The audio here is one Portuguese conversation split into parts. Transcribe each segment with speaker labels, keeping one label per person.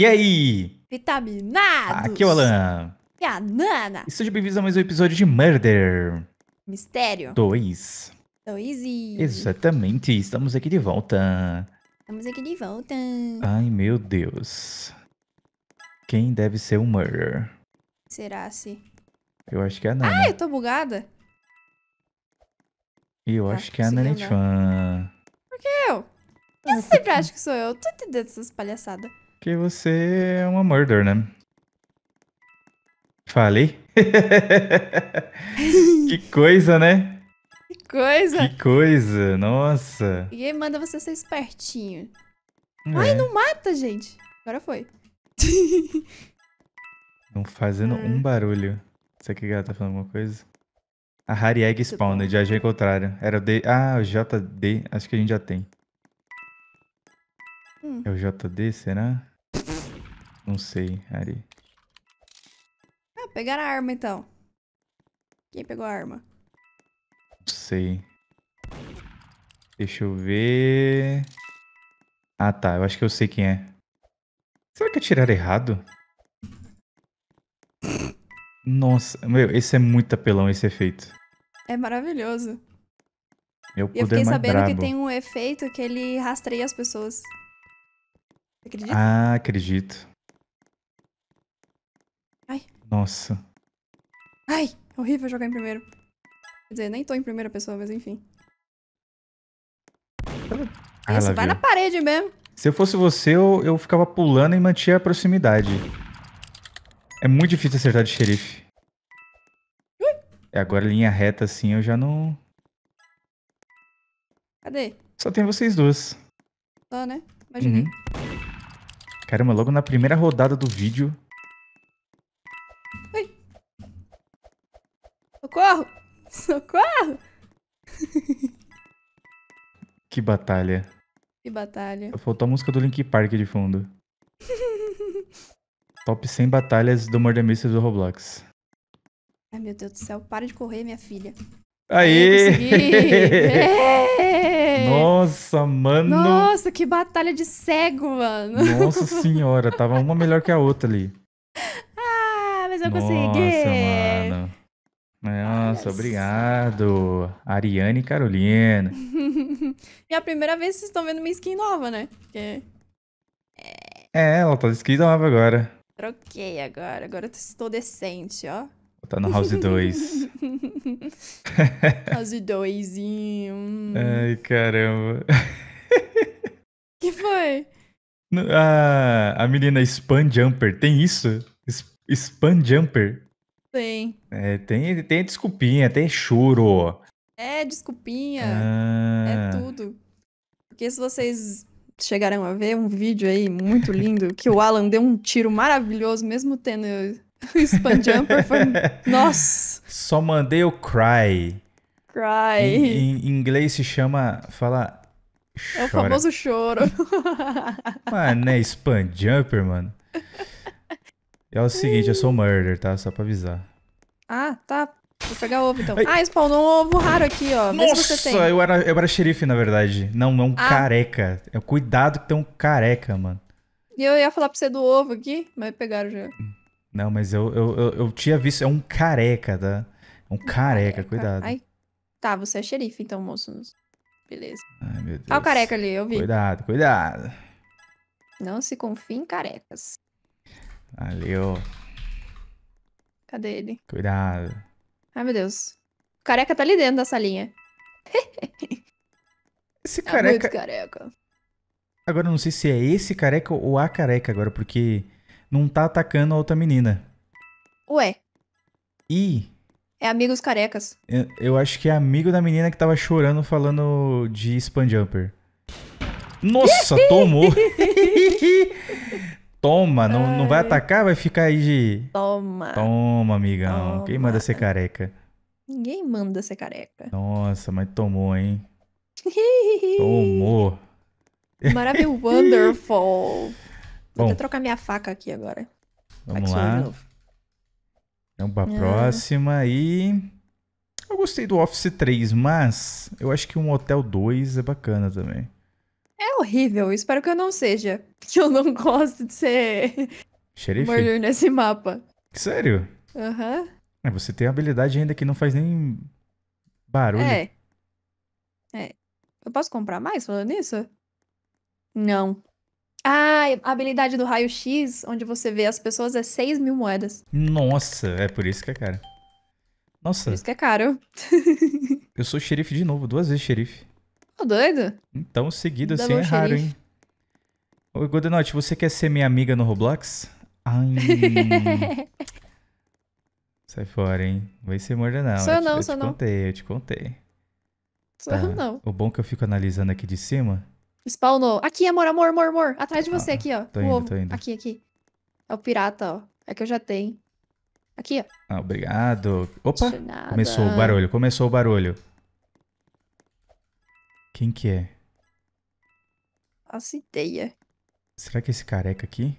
Speaker 1: E aí?
Speaker 2: Vitaminados! Aqui é o Alan. E a
Speaker 1: Nana. E sejam bem-vindos a mais um episódio de Murder. Mistério. Dois.
Speaker 2: Dois e...
Speaker 1: Exatamente, estamos aqui de volta.
Speaker 2: Estamos aqui de volta. Ai,
Speaker 1: meu Deus. Quem deve ser o Murder?
Speaker 2: Será se...
Speaker 1: Eu acho que é a Nana. Ah,
Speaker 2: eu tô bugada.
Speaker 1: E eu ah, acho que é a Nana Chan.
Speaker 2: Por que eu? Ah, eu sempre acho que sou eu. Tô entendendo essas palhaçadas.
Speaker 1: Porque você é uma murder, né? Falei? que coisa, né?
Speaker 2: Que coisa. Que
Speaker 1: coisa, nossa.
Speaker 2: E aí manda você ser espertinho. É. Ai, não mata, gente. Agora foi.
Speaker 1: não fazendo ah. um barulho. Será que galera tá falando alguma coisa? A Harry Egg Spawned, já achei contrário. Era o D. Ah, o JD. Acho que a gente já tem. É o JD, será? Não sei, Ari.
Speaker 2: Ah, pegaram a arma então. Quem pegou a arma?
Speaker 1: Não sei. Deixa eu ver. Ah, tá. Eu acho que eu sei quem é. Será que atiraram errado? Nossa, meu, esse é muito apelão, esse efeito.
Speaker 2: É maravilhoso.
Speaker 1: Meu poder e eu fiquei sabendo brabo. que tem
Speaker 2: um efeito que ele rastreia as pessoas acredita?
Speaker 1: Ah, acredito. Ai. Nossa.
Speaker 2: Ai, é horrível jogar em primeiro. Quer dizer, nem tô em primeira pessoa, mas enfim. Ah, Isso, vai viu. na parede mesmo.
Speaker 1: Se eu fosse você, eu, eu ficava pulando e mantinha a proximidade. É muito difícil acertar de xerife. Ui. É, agora linha reta assim, eu já não... Cadê? Só tem vocês duas.
Speaker 2: Só, né? imaginei. Uhum.
Speaker 1: Caramba, logo na primeira rodada do vídeo. Ai.
Speaker 2: Socorro! Socorro!
Speaker 1: que batalha.
Speaker 2: Que batalha.
Speaker 1: Faltou a música do Link Park de fundo. Top 100 batalhas do Mystery do Roblox.
Speaker 2: Ai, meu Deus do céu. Para de correr, minha filha.
Speaker 1: Aê! É Aê! É. Nossa, mano. Nossa,
Speaker 2: que batalha de cego, mano. Nossa
Speaker 1: senhora, tava uma melhor que a outra ali.
Speaker 2: Ah, mas eu Nossa, consegui. Mano.
Speaker 1: Nossa, Nossa, obrigado. Ariane e Carolina.
Speaker 2: é a primeira vez que vocês estão vendo minha skin nova, né? Porque...
Speaker 1: É, ela tá de skin nova agora.
Speaker 2: Troquei agora, agora eu estou decente, ó. Tá no House 2. House 2. Hum.
Speaker 1: Ai, caramba.
Speaker 2: que foi?
Speaker 1: Ah, a menina Span Jumper, tem isso? Span Jumper? Tem. É, tem. Tem desculpinha, tem choro.
Speaker 2: É, desculpinha.
Speaker 1: Ah. É
Speaker 2: tudo. Porque se vocês chegaram a ver um vídeo aí muito lindo que o Alan deu um tiro maravilhoso, mesmo tendo Spam Jumper foi.
Speaker 1: Nossa! Só mandei o cry.
Speaker 2: Cry. Em,
Speaker 1: em inglês se chama. Fala.
Speaker 2: Chora. É o famoso choro.
Speaker 1: mano, é né, Spam Jumper, mano. É o seguinte, eu sou murder, tá? Só pra avisar.
Speaker 2: Ah, tá. Vou pegar ovo então. Ai. Ah, spawnou um ovo raro aqui, ó. Nossa, se você tem. Eu,
Speaker 1: era, eu era xerife, na verdade. Não, é ah. careca. É cuidado que tem um careca, mano.
Speaker 2: E eu ia falar pra você do ovo aqui, mas pegaram já.
Speaker 1: Não, mas eu, eu, eu, eu tinha visto. É um careca, tá? É um careca, careca. cuidado. Ai,
Speaker 2: tá, você é xerife, então, moço. Beleza. Ai, meu Deus. Olha o careca ali, eu vi.
Speaker 1: Cuidado, cuidado.
Speaker 2: Não se confie em carecas.
Speaker 1: Valeu. Cadê ele? Cuidado.
Speaker 2: Ai, meu Deus. O careca tá ali dentro da salinha. esse tá careca... É muito careca.
Speaker 1: Agora, eu não sei se é esse careca ou a careca agora, porque não tá atacando a outra menina. Ué. E.
Speaker 2: É amigos carecas.
Speaker 1: Eu, eu acho que é amigo da menina que tava chorando falando de Span Jumper. Nossa, tomou! Toma, não, não vai atacar, vai ficar aí de.
Speaker 2: Toma.
Speaker 1: Toma, amigão. Toma. Quem manda ser careca?
Speaker 2: Ninguém manda ser careca.
Speaker 1: Nossa, mas tomou, hein? tomou.
Speaker 2: Maravilhoso, wonderful. Vou até trocar minha faca aqui agora.
Speaker 1: Vamos lá. Vamos pra ah. próxima e. Eu gostei do Office 3, mas eu acho que um Hotel 2 é bacana também.
Speaker 2: É horrível, espero que eu não seja. Que eu não gosto de ser
Speaker 1: Xerife?
Speaker 2: nesse mapa. Sério? Aham.
Speaker 1: Uhum. você tem habilidade ainda que não faz nem barulho. É.
Speaker 2: É. Eu posso comprar mais falando nisso? Não. Ah, a habilidade do raio-x, onde você vê as pessoas, é 6 mil moedas.
Speaker 1: Nossa, é por isso que é caro. Nossa. Por isso que é caro. eu sou xerife de novo, duas vezes xerife. Ô, doido? Então, seguido assim é raro, xerife. hein? Ô, Godenote, você quer ser minha amiga no Roblox? Ai. Sai fora, hein? Vai ser morda, não. Sou eu não, eu sou te não. contei, eu te contei.
Speaker 2: Sou tá. eu não.
Speaker 1: O bom é que eu fico analisando aqui de cima
Speaker 2: Spawnou. Aqui, amor, amor, amor, amor. Atrás de ah, você, ah, aqui, ó. Tô o indo, ovo. tô indo. Aqui, aqui. É o pirata, ó. É que eu já tenho. Aqui, ó.
Speaker 1: Ah, obrigado. Opa! Começou o barulho, começou o barulho. Quem que é?
Speaker 2: Faço ideia.
Speaker 1: Será que é esse careca aqui?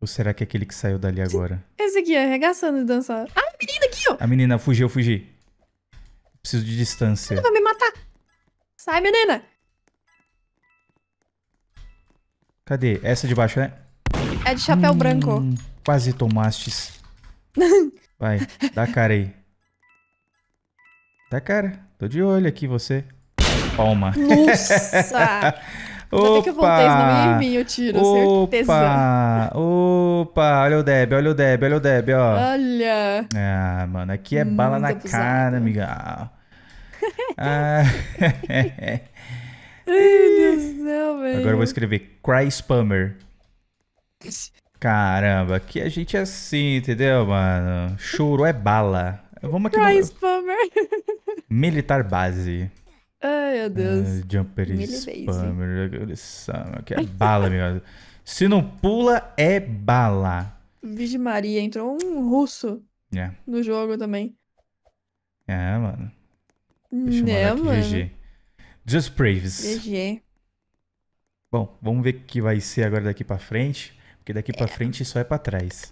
Speaker 1: Ou será que é aquele que saiu dali agora?
Speaker 2: Esse aqui, arregaçando de dançar. Ah, a menina aqui, ó! A
Speaker 1: menina fugiu, fugi. Preciso de distância. Ela vai me matar.
Speaker 2: Sai, menina!
Speaker 1: Cadê? Essa de baixo, né?
Speaker 2: É de chapéu hum, branco.
Speaker 1: Quase tomastes. Vai, dá cara aí. Dá cara. Tô de olho aqui, você. Palma. Nossa! Opa! que eu voltei, o tiro, Opa! certeza. Opa! Olha o Deb, olha o Deb, olha o Deb, ó.
Speaker 2: Olha!
Speaker 1: Ah, mano, aqui é Muito bala na abusado. cara, amiga. ah. Ai,
Speaker 2: Deus do céu, velho. Agora eu vou
Speaker 1: escrever Cry Spammer. Caramba, que a gente é assim, entendeu, mano? Choro é bala. Vamos aqui Cry no... Spammer. Militar Base.
Speaker 2: Ai, meu é, Deus. Uh,
Speaker 1: jumper Milibase. Spammer. Que é bala, meu. Se não pula, é bala.
Speaker 2: Virgem Maria, entrou um russo yeah. É. no jogo também.
Speaker 1: É, mano. Deixa eu é, mano. VG. Just Braves.
Speaker 2: VG.
Speaker 1: Bom, vamos ver o que vai ser agora daqui para frente, porque daqui é. para frente só é para trás.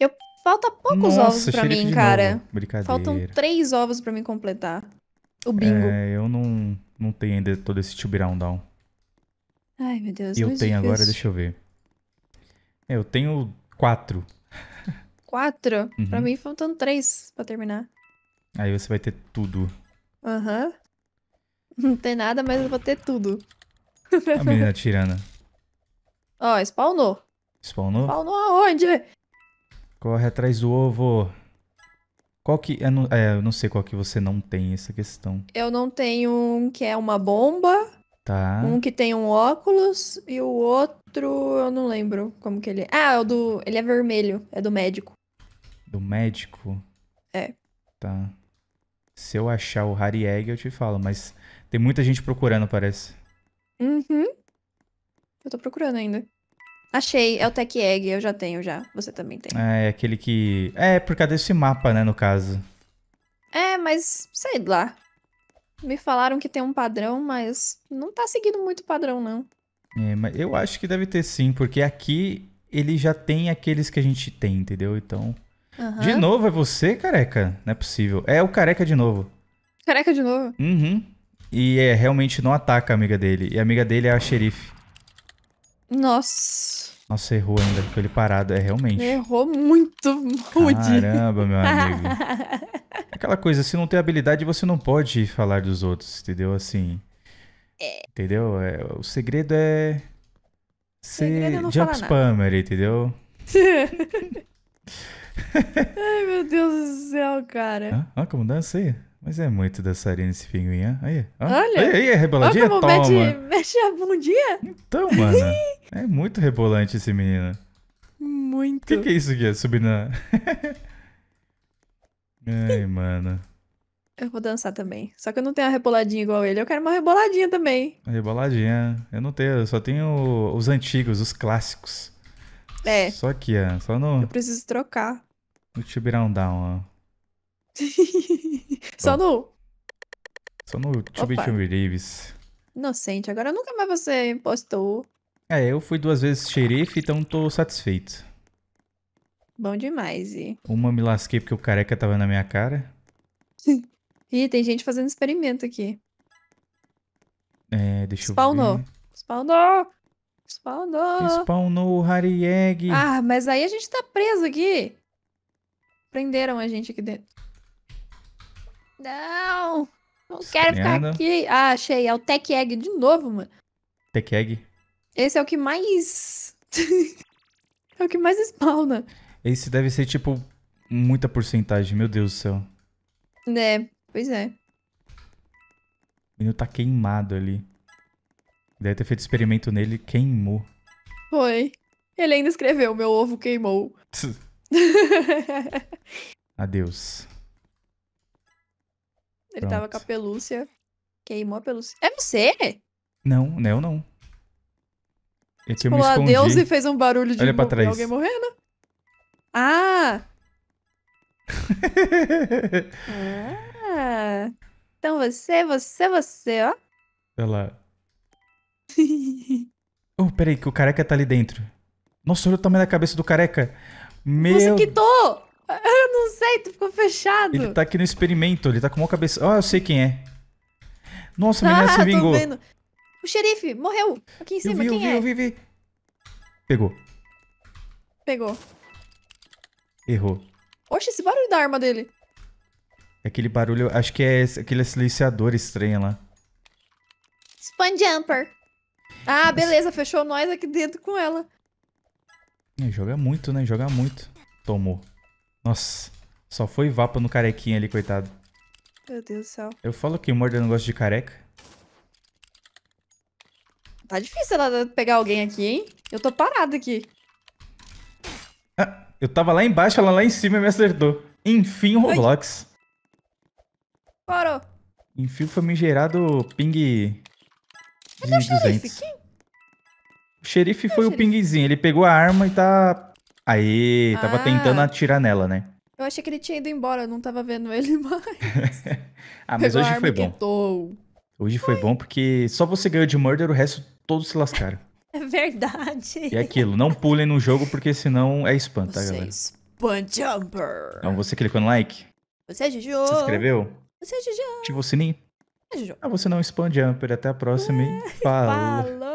Speaker 2: Eu falta poucos Nossa, ovos para mim, cara. Brincadeira. Faltam três ovos para mim completar. O bingo.
Speaker 1: É, eu não não tenho ainda todo esse tubirão down.
Speaker 2: Ai, meu Deus. E eu é tenho difícil. agora, deixa
Speaker 1: eu ver. É, eu tenho quatro.
Speaker 2: Quatro? Uhum. Pra mim faltam três pra terminar.
Speaker 1: Aí você vai ter tudo.
Speaker 2: Aham. Uhum. Não tem nada, mas eu vou ter tudo.
Speaker 1: A menina tirana.
Speaker 2: Ó, oh, spawnou.
Speaker 1: Spawnou? Spawnou
Speaker 2: aonde?
Speaker 1: Corre atrás do ovo. Qual que. Eu não, é, eu não sei qual que você não tem essa questão.
Speaker 2: Eu não tenho um que é uma bomba.
Speaker 1: Tá. Um que
Speaker 2: tem um óculos e o outro eu não lembro como que ele é. Ah, é o do. Ele é vermelho, é do médico.
Speaker 1: Do médico? É. Tá. Se eu achar o Harry Egg, eu te falo, mas tem muita gente procurando, parece.
Speaker 2: Uhum. Eu tô procurando ainda. Achei, é o Tech Egg, eu já tenho já. Você também tem.
Speaker 1: É, é aquele que. É, por causa desse mapa, né, no caso.
Speaker 2: É, mas sei lá. Me falaram que tem um padrão, mas não tá seguindo muito padrão, não.
Speaker 1: É, mas eu acho que deve ter sim, porque aqui ele já tem aqueles que a gente tem, entendeu? Então.
Speaker 2: Uhum. De novo
Speaker 1: é você, careca? Não é possível. É o careca de novo.
Speaker 2: Careca de novo?
Speaker 1: Uhum. E é, realmente não ataca a amiga dele. E a amiga dele é a xerife.
Speaker 2: Nossa.
Speaker 1: Nossa, errou ainda, ficou ele parado. É, realmente.
Speaker 2: Errou muito, rude. Caramba, meu amigo.
Speaker 1: Aquela coisa, se não tem habilidade, você não pode falar dos outros, entendeu? Assim. É. Entendeu? É, o segredo é. Ser segredo é jump spammer, entendeu?
Speaker 2: Ai, meu Deus do céu, cara. Ah,
Speaker 1: olha como dança aí. Mas é muito dançarina esse pinguim, hein? Aí, Olha. Aí, aí, é reboladinha? Olha como Toma. Mete,
Speaker 2: mexe a bundinha. Então, mano.
Speaker 1: é muito rebolante esse menino.
Speaker 2: Muito. O que, que é isso
Speaker 1: aqui? É subir na... Ai, mano.
Speaker 2: Eu vou dançar também. Só que eu não tenho uma reboladinha igual ele. Eu quero uma reboladinha também.
Speaker 1: A reboladinha. Eu não tenho. Eu só tenho os antigos, os clássicos. É. Só aqui, ó. Só no... Eu preciso trocar. No Tiburão Down, ó.
Speaker 2: Só no.
Speaker 1: Só no To To Believes.
Speaker 2: Inocente, agora nunca mais você postou.
Speaker 1: É, eu fui duas vezes xerife, então tô satisfeito.
Speaker 2: Bom demais, e.
Speaker 1: Uma me lasquei porque o careca tava na minha cara.
Speaker 2: Ih, tem gente fazendo experimento aqui.
Speaker 1: É, deixa Spawnou. eu ver.
Speaker 2: Spawnou! Spawnou!
Speaker 1: Spawnou o Harry Egg. Ah,
Speaker 2: mas aí a gente tá preso aqui. Prenderam a gente aqui dentro. Não! Não quero ficar aqui. Ah, achei. É o Tech Egg de novo, mano. Tech Egg? Esse é o que mais. é o que mais spawna.
Speaker 1: Esse deve ser, tipo, muita porcentagem, meu Deus do céu.
Speaker 2: É, pois é.
Speaker 1: O menino tá queimado ali. Deve ter feito experimento nele, queimou.
Speaker 2: Foi. Ele ainda escreveu: meu ovo queimou.
Speaker 1: Adeus. Ele Pronto. tava
Speaker 2: com a pelúcia. Queimou a pelúcia. É você?
Speaker 1: Não, eu não. É que eu Falou me escondi. adeus e fez um barulho de Olha pra trás. alguém
Speaker 2: morrendo. Ah! ah! Então você, você, você, ó.
Speaker 1: Olha lá. oh, peraí, que o careca tá ali dentro. Nossa, olha o tamanho da cabeça do careca. Meu... Você
Speaker 2: quitou! sei, tu ficou fechado. Ele
Speaker 1: tá aqui no experimento, ele tá com uma cabeça. Ah, eu sei quem é. Nossa, a menina ah, se vingou.
Speaker 2: O xerife morreu aqui em cima, eu vi, quem eu vi, é? Eu vi, eu vi. Pegou. Pegou. Errou. Oxe, esse barulho da arma dele.
Speaker 1: Aquele barulho, acho que é aquele silenciador estranho lá.
Speaker 2: Spam Jumper. Ah, Nossa. beleza, fechou nós aqui dentro com ela.
Speaker 1: É, joga muito, né? Joga muito. Tomou. Nossa. Só foi vapa no carequinha ali, coitado.
Speaker 2: Meu Deus do céu.
Speaker 1: Eu falo que Mordor não gosta de careca.
Speaker 2: Tá difícil ela pegar alguém aqui, hein? Eu tô parado aqui.
Speaker 1: Ah, eu tava lá embaixo, ela lá em cima me acertou. Enfim, o Roblox. Parou. Enfim, foi me gerado ping de Cadê 200. O o xerife foi o, o ele pegou a arma e tá... Aí, tava ah. tentando atirar nela, né?
Speaker 2: Eu achei que ele tinha ido embora, eu não tava vendo ele mais.
Speaker 1: ah, mas Pegou hoje foi
Speaker 2: bom.
Speaker 1: Hoje foi bom porque só você ganhou de Murder, o resto todos se lascaram.
Speaker 2: É verdade. E é
Speaker 1: aquilo, não pulem no jogo porque senão é spam, tá, você é galera?
Speaker 2: Spam Jumper.
Speaker 1: Então você clicou no like?
Speaker 2: Você é Juju. Se inscreveu?
Speaker 1: Você é Juju. Ativou o sininho. É Juju. Ah, você não, é spam Jumper. Até a próxima e falou. falou.